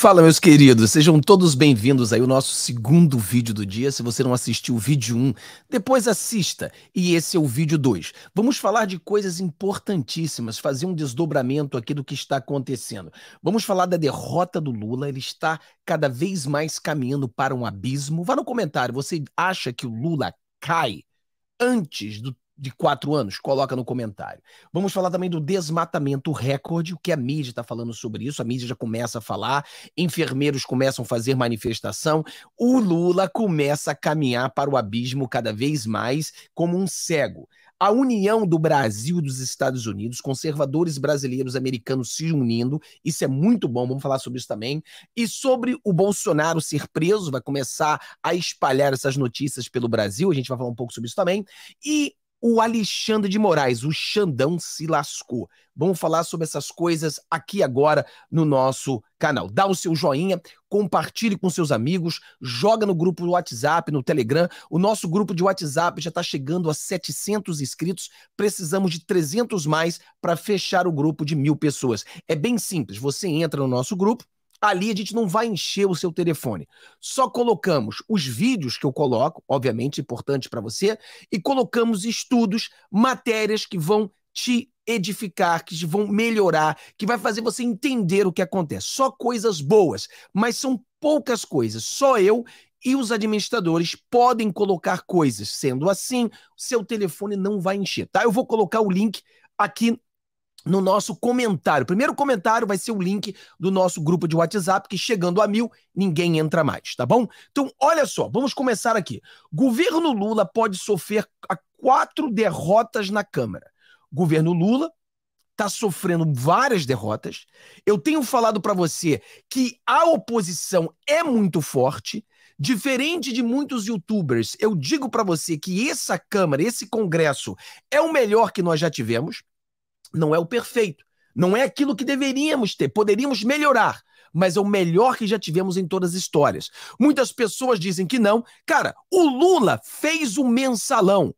Fala, meus queridos, sejam todos bem-vindos aí ao nosso segundo vídeo do dia. Se você não assistiu o vídeo 1, depois assista. E esse é o vídeo 2. Vamos falar de coisas importantíssimas, fazer um desdobramento aqui do que está acontecendo. Vamos falar da derrota do Lula, ele está cada vez mais caminhando para um abismo. Vá no comentário, você acha que o Lula cai antes do de quatro anos? Coloca no comentário. Vamos falar também do desmatamento recorde, o que a mídia está falando sobre isso. A mídia já começa a falar, enfermeiros começam a fazer manifestação. O Lula começa a caminhar para o abismo cada vez mais como um cego. A união do Brasil e dos Estados Unidos, conservadores brasileiros americanos se unindo, isso é muito bom, vamos falar sobre isso também. E sobre o Bolsonaro ser preso, vai começar a espalhar essas notícias pelo Brasil, a gente vai falar um pouco sobre isso também. E o Alexandre de Moraes, o Xandão se lascou. Vamos falar sobre essas coisas aqui agora no nosso canal. Dá o seu joinha, compartilhe com seus amigos, joga no grupo do WhatsApp, no Telegram. O nosso grupo de WhatsApp já está chegando a 700 inscritos. Precisamos de 300 mais para fechar o grupo de mil pessoas. É bem simples. Você entra no nosso grupo Ali a gente não vai encher o seu telefone. Só colocamos os vídeos que eu coloco, obviamente importante para você, e colocamos estudos, matérias que vão te edificar, que vão melhorar, que vai fazer você entender o que acontece. Só coisas boas, mas são poucas coisas. Só eu e os administradores podem colocar coisas. Sendo assim, seu telefone não vai encher, tá? Eu vou colocar o link aqui no nosso comentário. O primeiro comentário vai ser o link do nosso grupo de WhatsApp, que chegando a mil, ninguém entra mais, tá bom? Então, olha só, vamos começar aqui. Governo Lula pode sofrer quatro derrotas na Câmara. Governo Lula está sofrendo várias derrotas. Eu tenho falado para você que a oposição é muito forte. Diferente de muitos youtubers, eu digo para você que essa Câmara, esse Congresso, é o melhor que nós já tivemos não é o perfeito, não é aquilo que deveríamos ter, poderíamos melhorar, mas é o melhor que já tivemos em todas as histórias. Muitas pessoas dizem que não. Cara, o Lula fez o mensalão,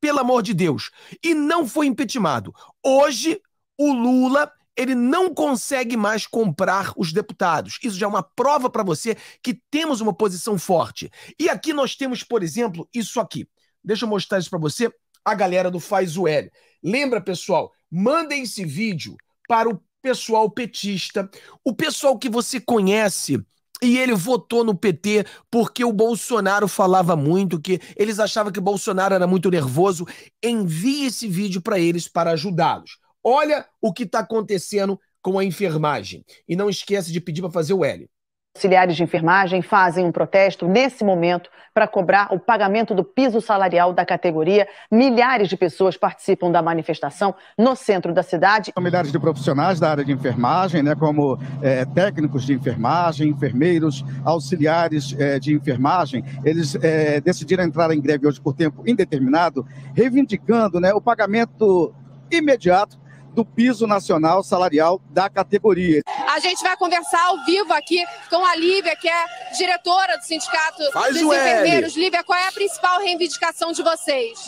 pelo amor de Deus, e não foi impeachmentado. Hoje, o Lula ele não consegue mais comprar os deputados. Isso já é uma prova para você que temos uma posição forte. E aqui nós temos, por exemplo, isso aqui. Deixa eu mostrar isso para você, a galera do Faz o L. Lembra, pessoal, Mandem esse vídeo para o pessoal petista, o pessoal que você conhece e ele votou no PT porque o Bolsonaro falava muito, que eles achavam que o Bolsonaro era muito nervoso. Envie esse vídeo para eles para ajudá-los. Olha o que está acontecendo com a enfermagem. E não esqueça de pedir para fazer o L auxiliares de enfermagem fazem um protesto nesse momento para cobrar o pagamento do piso salarial da categoria. Milhares de pessoas participam da manifestação no centro da cidade. milhares de profissionais da área de enfermagem, né, como é, técnicos de enfermagem, enfermeiros, auxiliares é, de enfermagem, eles é, decidiram entrar em greve hoje por tempo indeterminado, reivindicando né, o pagamento imediato do piso nacional salarial da categoria. A gente vai conversar ao vivo aqui com a Lívia, que é diretora do Sindicato Faz dos Enfermeiros. Lívia, qual é a principal reivindicação de vocês?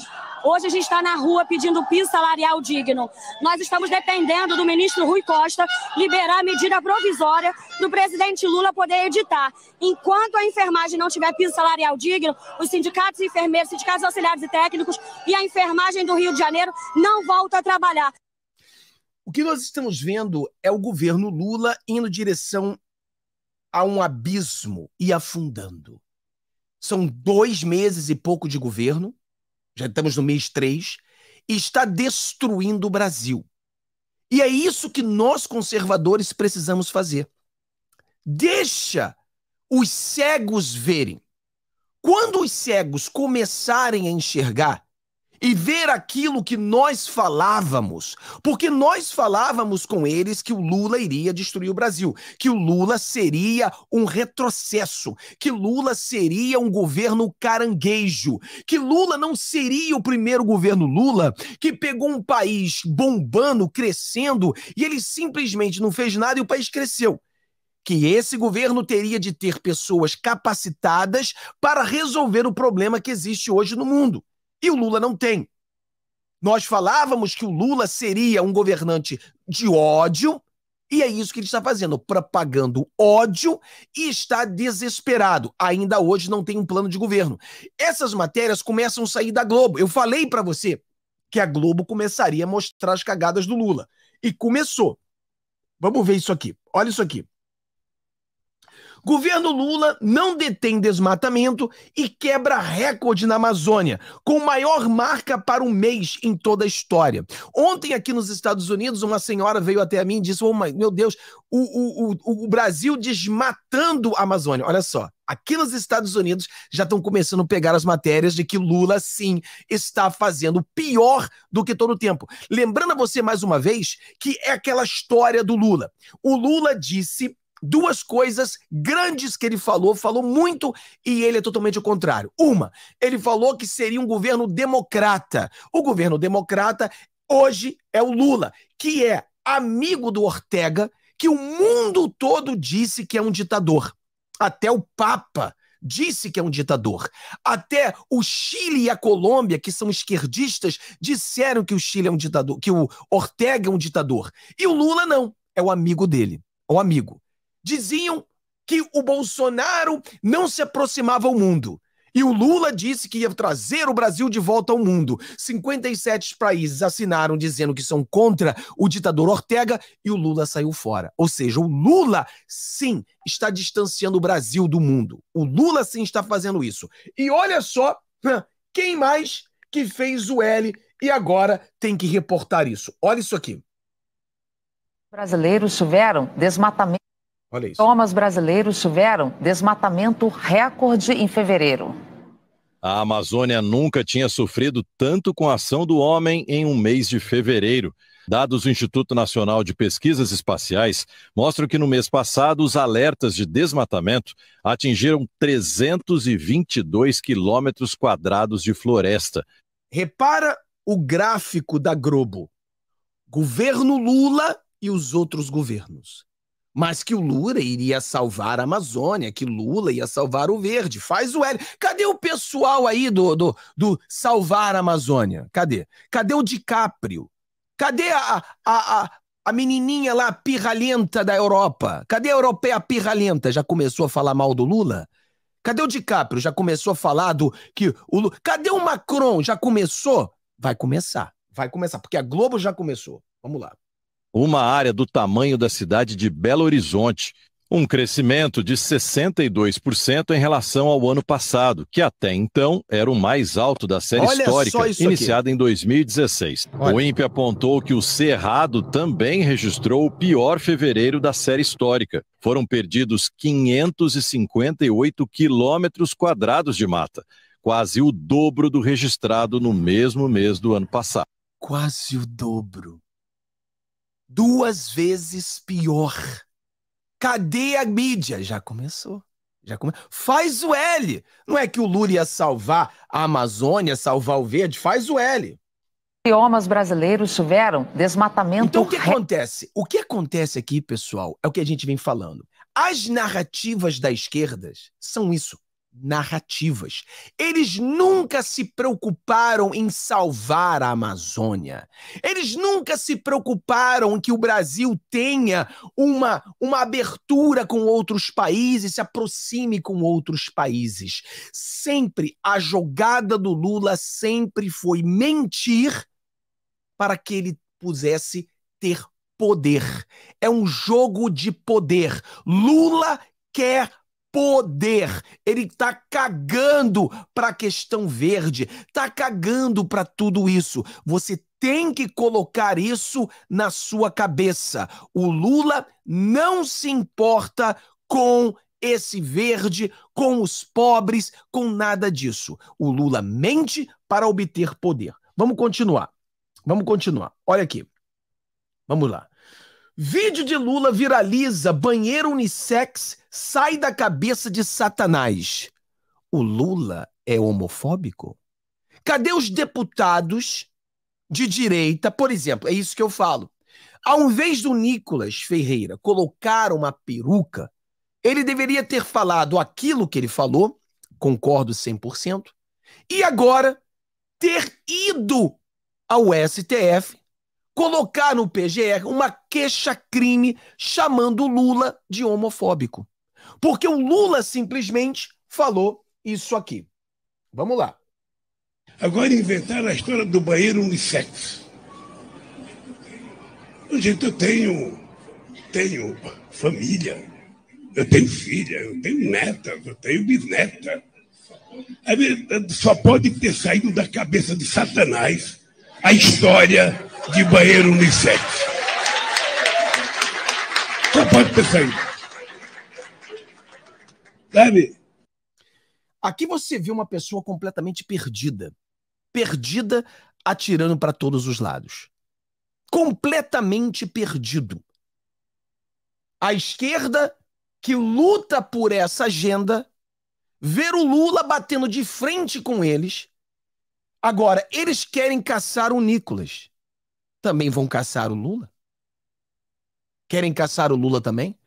Hoje a gente está na rua pedindo piso salarial digno. Nós estamos dependendo do ministro Rui Costa liberar a medida provisória do presidente Lula poder editar. Enquanto a enfermagem não tiver piso salarial digno, os sindicatos enfermeiros, sindicatos auxiliares e técnicos e a enfermagem do Rio de Janeiro não voltam a trabalhar. O que nós estamos vendo é o governo Lula indo direção a um abismo e afundando. São dois meses e pouco de governo, já estamos no mês três, e está destruindo o Brasil. E é isso que nós conservadores precisamos fazer. Deixa os cegos verem. Quando os cegos começarem a enxergar, e ver aquilo que nós falávamos, porque nós falávamos com eles que o Lula iria destruir o Brasil, que o Lula seria um retrocesso, que Lula seria um governo caranguejo, que Lula não seria o primeiro governo Lula que pegou um país bombando, crescendo e ele simplesmente não fez nada e o país cresceu que esse governo teria de ter pessoas capacitadas para resolver o problema que existe hoje no mundo. E o Lula não tem. Nós falávamos que o Lula seria um governante de ódio, e é isso que ele está fazendo, propagando ódio e está desesperado. Ainda hoje não tem um plano de governo. Essas matérias começam a sair da Globo. Eu falei para você que a Globo começaria a mostrar as cagadas do Lula. E começou. Vamos ver isso aqui. Olha isso aqui. Governo Lula não detém desmatamento e quebra recorde na Amazônia, com maior marca para um mês em toda a história. Ontem, aqui nos Estados Unidos, uma senhora veio até a mim e disse: oh, Meu Deus, o, o, o, o Brasil desmatando a Amazônia. Olha só, Aqui nos Estados Unidos já estão começando a pegar as matérias de que Lula, sim, está fazendo pior do que todo o tempo. Lembrando a você mais uma vez que é aquela história do Lula. O Lula disse duas coisas grandes que ele falou, falou muito e ele é totalmente o contrário. Uma, ele falou que seria um governo democrata. O governo democrata hoje é o Lula, que é amigo do Ortega, que o mundo todo disse que é um ditador. Até o Papa disse que é um ditador. Até o Chile e a Colômbia, que são esquerdistas, disseram que o Chile é um ditador, que o Ortega é um ditador. E o Lula não, é o amigo dele, é o amigo diziam que o Bolsonaro não se aproximava ao mundo. E o Lula disse que ia trazer o Brasil de volta ao mundo. 57 países assinaram dizendo que são contra o ditador Ortega e o Lula saiu fora. Ou seja, o Lula sim está distanciando o Brasil do mundo. O Lula sim está fazendo isso. E olha só quem mais que fez o L e agora tem que reportar isso. Olha isso aqui. Brasileiros tiveram desmatamento Olha isso. Tomas brasileiros tiveram desmatamento recorde em fevereiro. A Amazônia nunca tinha sofrido tanto com a ação do homem em um mês de fevereiro. Dados do Instituto Nacional de Pesquisas Espaciais mostram que no mês passado os alertas de desmatamento atingiram 322 quilômetros quadrados de floresta. Repara o gráfico da Globo. Governo Lula e os outros governos mas que o Lula iria salvar a Amazônia, que Lula ia salvar o verde. Faz o L. Cadê o pessoal aí do, do, do salvar a Amazônia? Cadê? Cadê o DiCaprio? Cadê a, a, a, a menininha lá pirralenta da Europa? Cadê a europeia pirralenta? Já começou a falar mal do Lula? Cadê o DiCaprio? Já começou a falar do que o Lula... Cadê o Macron? Já começou? Vai começar. Vai começar, porque a Globo já começou. Vamos lá uma área do tamanho da cidade de Belo Horizonte, um crescimento de 62% em relação ao ano passado, que até então era o mais alto da série Olha histórica, iniciada em 2016. Olha. O INPE apontou que o Cerrado também registrou o pior fevereiro da série histórica. Foram perdidos 558 quilômetros quadrados de mata, quase o dobro do registrado no mesmo mês do ano passado. Quase o dobro duas vezes pior. Cadê a mídia? Já começou. Já come... Faz o L! Não é que o Lula ia salvar a Amazônia, salvar o verde? Faz o L. Biomas brasileiros tiveram desmatamento. Então o que acontece? O que acontece aqui, pessoal, é o que a gente vem falando. As narrativas da esquerda são isso narrativas. Eles nunca se preocuparam em salvar a Amazônia. Eles nunca se preocuparam em que o Brasil tenha uma, uma abertura com outros países, se aproxime com outros países. Sempre a jogada do Lula sempre foi mentir para que ele pudesse ter poder. É um jogo de poder. Lula quer poder. Ele tá cagando para a questão verde, tá cagando para tudo isso. Você tem que colocar isso na sua cabeça. O Lula não se importa com esse verde, com os pobres, com nada disso. O Lula mente para obter poder. Vamos continuar. Vamos continuar. Olha aqui. Vamos lá. Vídeo de Lula viraliza banheiro unissex sai da cabeça de Satanás. O Lula é homofóbico? Cadê os deputados de direita, por exemplo? É isso que eu falo. Ao invés do Nicolas Ferreira colocar uma peruca, ele deveria ter falado aquilo que ele falou, concordo 100%, e agora ter ido ao STF colocar no PGR é uma queixa-crime chamando Lula de homofóbico. Porque o Lula simplesmente falou isso aqui. Vamos lá. Agora inventaram a história do banheiro unissex. Gente, eu tenho, tenho família, eu tenho filha, eu tenho neta, eu tenho bisneta. Só pode ter saído da cabeça de Satanás a história de banheiro unissex. Só pode pensar Sabe? Aqui você vê uma pessoa completamente perdida. Perdida, atirando para todos os lados. Completamente perdido. A esquerda, que luta por essa agenda, ver o Lula batendo de frente com eles. Agora, eles querem caçar o Nicolas também vão caçar o Lula? Querem caçar o Lula também?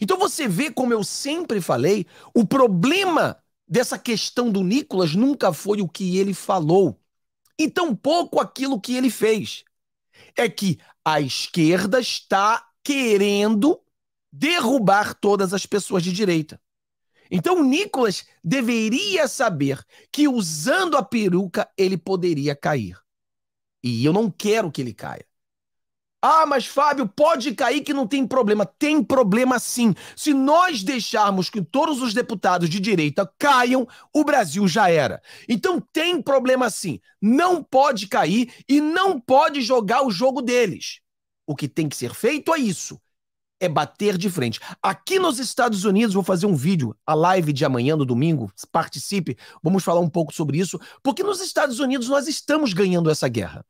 Então você vê, como eu sempre falei, o problema dessa questão do Nicolas nunca foi o que ele falou, e tampouco aquilo que ele fez. É que a esquerda está querendo derrubar todas as pessoas de direita. Então o Nicolas deveria saber que usando a peruca ele poderia cair. E eu não quero que ele caia. Ah, mas Fábio, pode cair que não tem problema. Tem problema sim. Se nós deixarmos que todos os deputados de direita caiam, o Brasil já era. Então tem problema sim. Não pode cair e não pode jogar o jogo deles. O que tem que ser feito é isso: é bater de frente. Aqui nos Estados Unidos, vou fazer um vídeo, a live de amanhã, no domingo, participe, vamos falar um pouco sobre isso, porque nos Estados Unidos nós estamos ganhando essa guerra.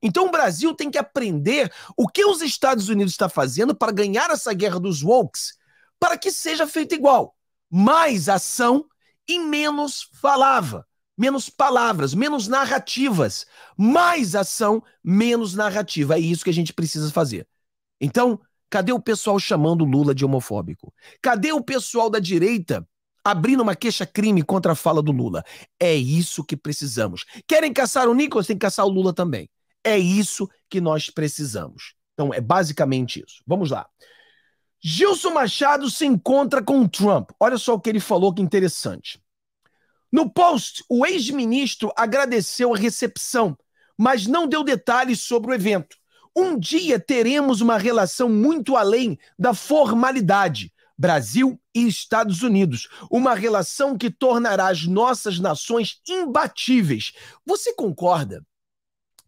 Então o Brasil tem que aprender o que os Estados Unidos está fazendo para ganhar essa guerra dos wokes, para que seja feita igual. Mais ação e menos falava menos palavras, menos narrativas. Mais ação, menos narrativa. É isso que a gente precisa fazer. Então, Cadê o pessoal chamando Lula de homofóbico? Cadê o pessoal da direita abrindo uma queixa-crime contra a fala do Lula? É isso que precisamos. Querem caçar o Nicolas? Tem que caçar o Lula também. É isso que nós precisamos. Então, é basicamente isso. Vamos lá. Gilson Machado se encontra com Trump. Olha só o que ele falou que interessante. No post, o ex-ministro agradeceu a recepção, mas não deu detalhes sobre o evento. Um dia teremos uma relação muito além da formalidade. Brasil e Estados Unidos, uma relação que tornará as nossas nações imbatíveis. Você concorda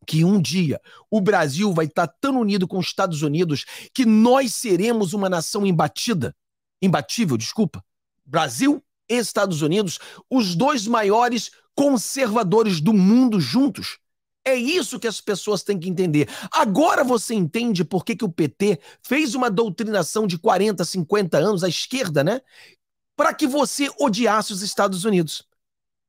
que um dia o Brasil vai estar tão unido com os Estados Unidos que nós seremos uma nação imbatida? Imbatível, desculpa. Brasil e Estados Unidos, os dois maiores conservadores do mundo juntos. É isso que as pessoas têm que entender. Agora você entende por que, que o PT fez uma doutrinação de 40, 50 anos, à esquerda, né? Para que você odiasse os Estados Unidos.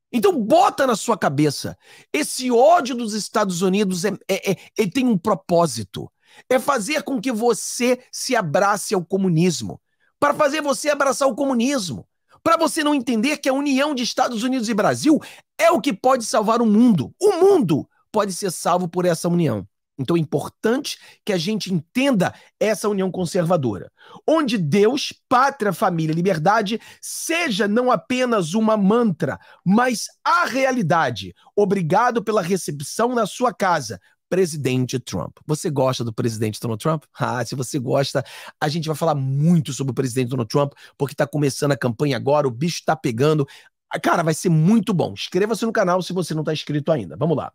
Então bota na sua cabeça. Esse ódio dos Estados Unidos é, é, é, tem um propósito. É fazer com que você se abrace ao comunismo. Para fazer você abraçar o comunismo. Para você não entender que a união de Estados Unidos e Brasil é o que pode salvar o mundo. O mundo! pode ser salvo por essa união. Então é importante que a gente entenda essa união conservadora, onde Deus, pátria, família, liberdade, seja não apenas uma mantra, mas a realidade. Obrigado pela recepção na sua casa. Presidente Trump. Você gosta do presidente Donald Trump? Ah, se você gosta, a gente vai falar muito sobre o presidente Donald Trump, porque está começando a campanha agora, o bicho está pegando. Ah, cara, vai ser muito bom. Inscreva-se no canal se você não está inscrito ainda. Vamos lá.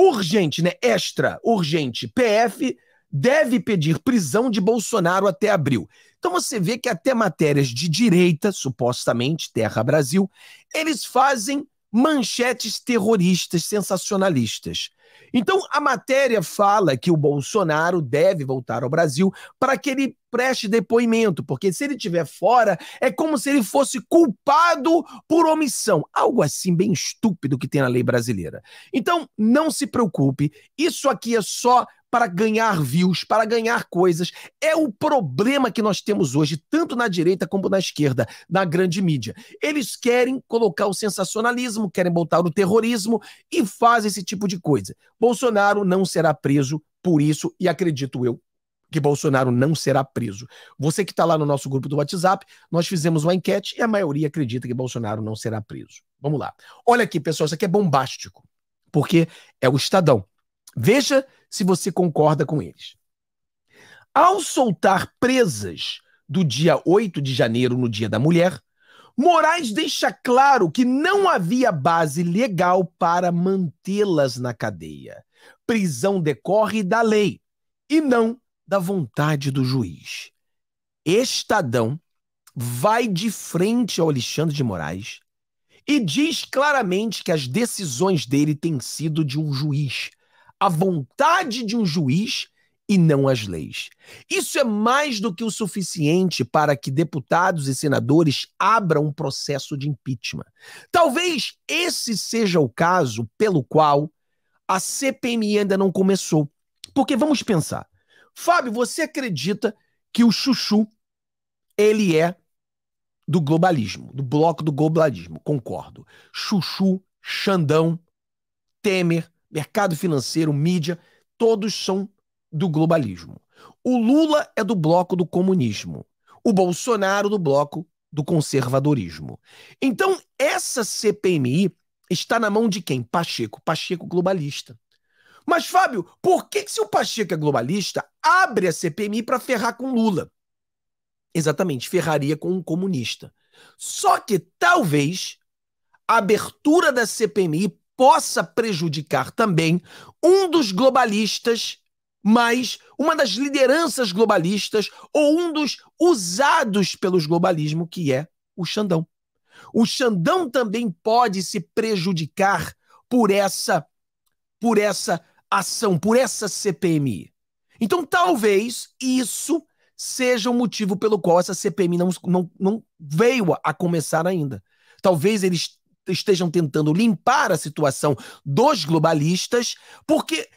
Urgente, né? Extra, urgente. PF deve pedir prisão de Bolsonaro até abril. Então você vê que até matérias de direita, supostamente Terra Brasil, eles fazem manchetes terroristas sensacionalistas. Então, a matéria fala que o Bolsonaro deve voltar ao Brasil para que ele preste depoimento, porque se ele estiver fora, é como se ele fosse culpado por omissão. Algo assim bem estúpido que tem na lei brasileira. Então, não se preocupe, isso aqui é só para ganhar views, para ganhar coisas. É o problema que nós temos hoje, tanto na direita como na esquerda, na grande mídia. Eles querem colocar o sensacionalismo, querem botar o terrorismo e fazem esse tipo de coisa. Bolsonaro não será preso por isso, e acredito eu que Bolsonaro não será preso. Você que está lá no nosso grupo do WhatsApp, nós fizemos uma enquete e a maioria acredita que Bolsonaro não será preso. Vamos lá. Olha aqui, pessoal, isso aqui é bombástico, porque é o Estadão. Veja se você concorda com eles. Ao soltar presas do dia 8 de janeiro no Dia da Mulher, Moraes deixa claro que não havia base legal para mantê-las na cadeia. Prisão decorre da lei e não da vontade do juiz. Estadão vai de frente ao Alexandre de Moraes e diz claramente que as decisões dele têm sido de um juiz. A vontade de um juiz e não as leis. Isso é mais do que o suficiente para que deputados e senadores abram um processo de impeachment. Talvez esse seja o caso pelo qual a CPMI ainda não começou. Porque vamos pensar. Fábio, você acredita que o chuchu ele é do globalismo, do bloco do globalismo, concordo. Chuchu, Xandão, Temer, mercado financeiro, mídia, todos são do globalismo. O Lula é do bloco do comunismo. O Bolsonaro do bloco do conservadorismo. Então, essa CPMI está na mão de quem? Pacheco. Pacheco globalista. Mas, Fábio, por que, que se o Pacheco é globalista, abre a CPMI para ferrar com Lula? Exatamente, ferraria com um comunista. Só que talvez a abertura da CPMI possa prejudicar também um dos globalistas mas uma das lideranças globalistas ou um dos usados pelos globalismo, que é o Xandão. O Xandão também pode se prejudicar por essa por essa ação, por essa CPMI. Então, talvez isso seja o motivo pelo qual essa CPMI não, não, não veio a começar ainda. Talvez eles estejam tentando limpar a situação dos globalistas, porque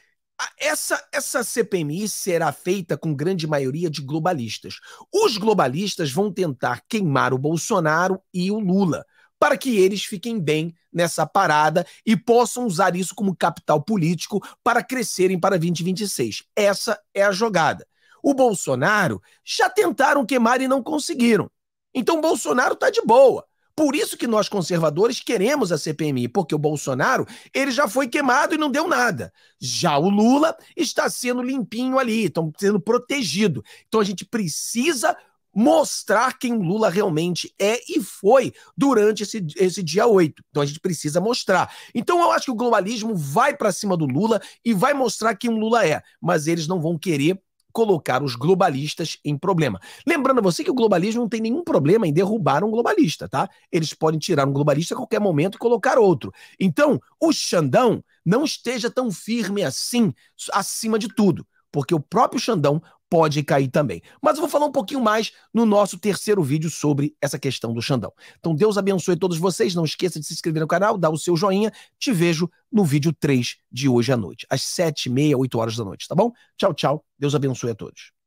essa, essa CPMI será feita com grande maioria de globalistas. Os globalistas vão tentar queimar o Bolsonaro e o Lula, para que eles fiquem bem nessa parada e possam usar isso como capital político para crescerem para 2026. Essa é a jogada. O Bolsonaro já tentaram queimar e não conseguiram. Então Bolsonaro está de boa. Por isso que nós conservadores queremos a CPMI, porque o Bolsonaro, ele já foi queimado e não deu nada. Já o Lula está sendo limpinho ali, estão sendo protegido. Então a gente precisa mostrar quem o Lula realmente é e foi durante esse, esse dia 8. Então a gente precisa mostrar. Então eu acho que o globalismo vai para cima do Lula e vai mostrar quem o Lula é, mas eles não vão querer colocar os globalistas em problema. Lembrando a você que o globalismo não tem nenhum problema em derrubar um globalista, tá? Eles podem tirar um globalista a qualquer momento e colocar outro. Então, o Xandão não esteja tão firme assim, acima de tudo, porque o próprio Xandão pode cair também. Mas eu vou falar um pouquinho mais no nosso terceiro vídeo sobre essa questão do Xandão. Então Deus abençoe todos vocês, não esqueça de se inscrever no canal, dar o seu joinha, te vejo no vídeo 3 de hoje à noite, às 7h30, 8 horas da noite, tá bom? Tchau, tchau, Deus abençoe a todos.